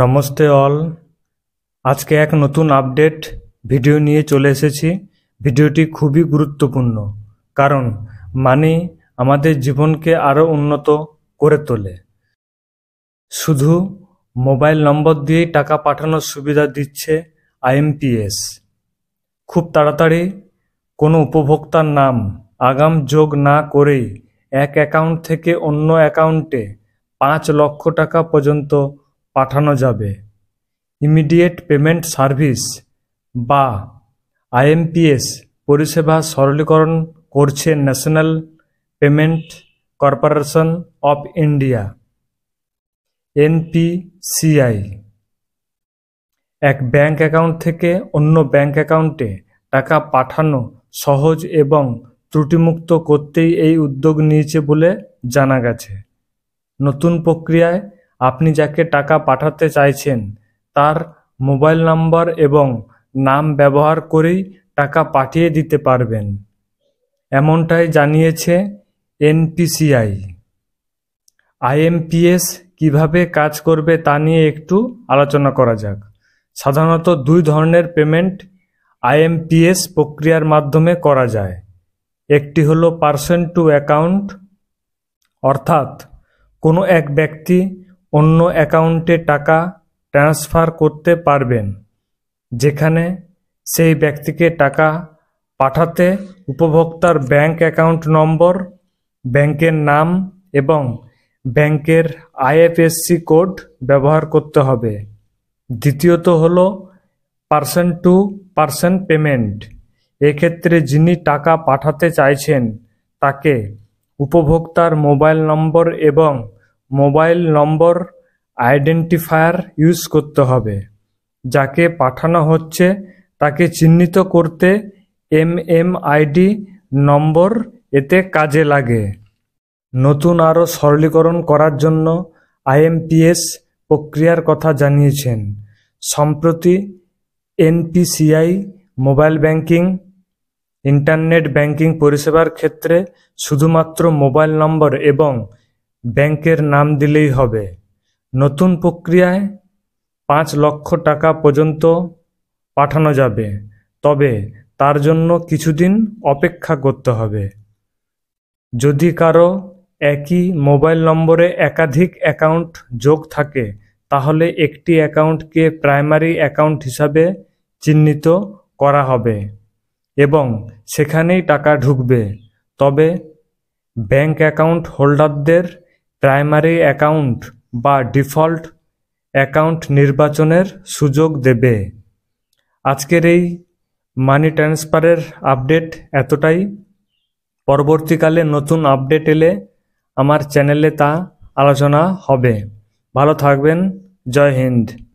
namaste all আজকে এক নতুন আপডেট ভিডিও নিয়ে চলে এসেছি ভিডিওটি খুবই গুরুত্বপূর্ণ কারণ মানি আমাদের জীবনকে আরও উন্নত করে তোলে শুধু মোবাইল নম্বর দিয়েই টাকা পাঠানোর সুবিধা দিচ্ছে আইএমপিএস খুব তাড়াতাড়ি কোনো উপভোক্তার নাম আগাম যোগ না করেই এক অ্যাকাউন্ট থেকে অন্য অ্যাকাউন্টে পাঁচ লক্ষ টাকা পর্যন্ত পাঠানো যাবে ইমিডিয়েট পেমেন্ট সার্ভিস বা আইএমপিএস পরিষেবা সরলীকরণ করছে national payment corporation of India NPCI এক ব্যাংক অ্যাকাউন্ট থেকে অন্য ব্যাংক অ্যাকাউন্টে টাকা পাঠানো সহজ এবং ত্রুটিমুক্ত করতেই এই উদ্যোগ নিয়েছে বলে জানা গেছে নতুন প্রক্রিয়ায় আপনি যাকে টাকা পাঠাতে চাইছেন তার মোবাইল নম্বর এবং নাম ব্যবহার করেই টাকা পাঠিয়ে দিতে পারবেন এমনটাই জানিয়েছে এনপিসিআই আইএমপিএস কিভাবে কাজ করবে তা নিয়ে একটু আলোচনা করা যাক সাধারণত দুই ধরনের পেমেন্ট আইএমপিএস প্রক্রিয়ার মাধ্যমে করা যায় একটি হলো পার্সন টু অ্যাকাউন্ট অর্থাৎ কোনো এক ব্যক্তি অন্য অ্যাকাউন্টে টাকা ট্রান্সফার করতে পারবেন যেখানে সেই ব্যক্তিকে টাকা পাঠাতে উপভোক্তার ব্যাংক অ্যাকাউন্ট নম্বর ব্যাংকের নাম এবং ব্যাংকের আইএফএসসি কোড ব্যবহার করতে হবে দ্বিতীয়ত হল পার্সন টু পার্সন পেমেন্ট এক্ষেত্রে যিনি টাকা পাঠাতে চাইছেন তাকে উপভোক্তার মোবাইল নম্বর এবং মোবাইল নম্বর আইডেন্টিফায়ার ইউজ করতে হবে যাকে পাঠানো হচ্ছে তাকে চিহ্নিত করতে এমএমআইডি নম্বর এতে কাজে লাগে নতুন আরও সরলীকরণ করার জন্য আইএমপিএস প্রক্রিয়ার কথা জানিয়েছেন সম্প্রতি NPCI mobile banking internet banking পরিষেবার ক্ষেত্রে শুধুমাত্র মোবাইল নম্বর এবং ব্যাংকের নাম দিলেই হবে নতুন প্রক্রিয়ায় পাঁচ লক্ষ টাকা পর্যন্ত পাঠানো যাবে তবে তার জন্য কিছুদিন অপেক্ষা করতে হবে যদি কারো একই মোবাইল নম্বরে একাধিক অ্যাকাউন্ট যোগ থাকে তাহলে একটি অ্যাকাউন্টকে প্রাইমারি অ্যাকাউন্ট হিসাবে চিহ্নিত করা হবে এবং সেখানেই টাকা ঢুকবে তবে ব্যাংক অ্যাকাউন্ট হোল্ডারদের প্রাইমারি অ্যাকাউন্ট বা ডিফল্ট অ্যাকাউন্ট নির্বাচনের সুযোগ দেবে আজকের এই মানি ট্রান্সফারের আপডেট এতটাই পরবর্তীকালে নতুন আপডেট এলে আমার চ্যানেলে তা আলোচনা হবে ভালো থাকবেন জয় হিন্দ